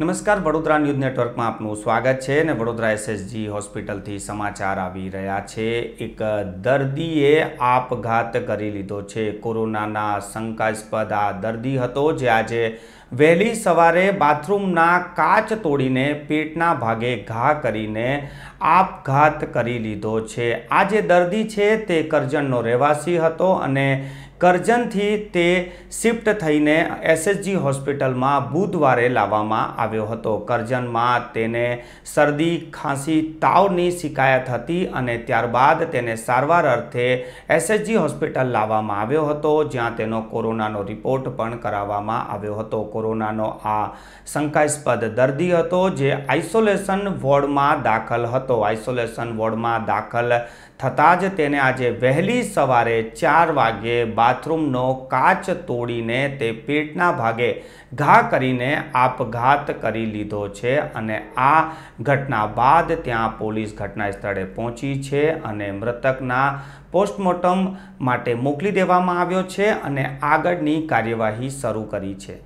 નમસ્કાર વડોદરા ન્યૂઝ નેટવર્કમાં આપનું સ્વાગત છે અને વડોદરા એસએસજી હોસ્પિટલથી સમાચાર આવી રહ્યા છે એક દર્દીએ આપઘાત કરી લીધો છે કોરોનાના શંકાસ્પદ આ દર્દી હતો જે આજે વહેલી સવારે બાથરૂમના કાચ તોડીને પેટના ભાગે ઘા કરીને આપઘાત કરી લીધો છે આ જે દર્દી છે તે કરજણનો રહેવાસી હતો અને કરજનથી તે શિફ્ટ થઈને એસએસજી હોસ્પિટલમાં બુધવારે લાવવામાં આવ્યો હતો કરજનમાં તેને શરદી ખાંસી તાવની શિકાયત હતી અને ત્યારબાદ તેને સારવાર અર્થે એસએસજી હોસ્પિટલ લાવવામાં આવ્યો હતો જ્યાં તેનો કોરોનાનો રિપોર્ટ પણ કરાવવામાં આવ્યો હતો કોરોનાનો આ શંકાસ્પદ દર્દી હતો જે આઇસોલેશન વોર્ડમાં દાખલ હતો આઇસોલેશન વોર્ડમાં દાખલ થતાં જ તેને આજે વહેલી સવારે ચાર વાગે બાથરૂમનો કાચ તોડીને તે પેટના ભાગે ઘા કરીને આપઘાત કરી લીધો છે અને આ ઘટના બાદ ત્યાં પોલીસ ઘટના સ્થળે પહોંચી છે અને મૃતકના પોસ્ટમોર્ટમ માટે મોકલી દેવામાં આવ્યો છે અને આગળની કાર્યવાહી શરૂ કરી છે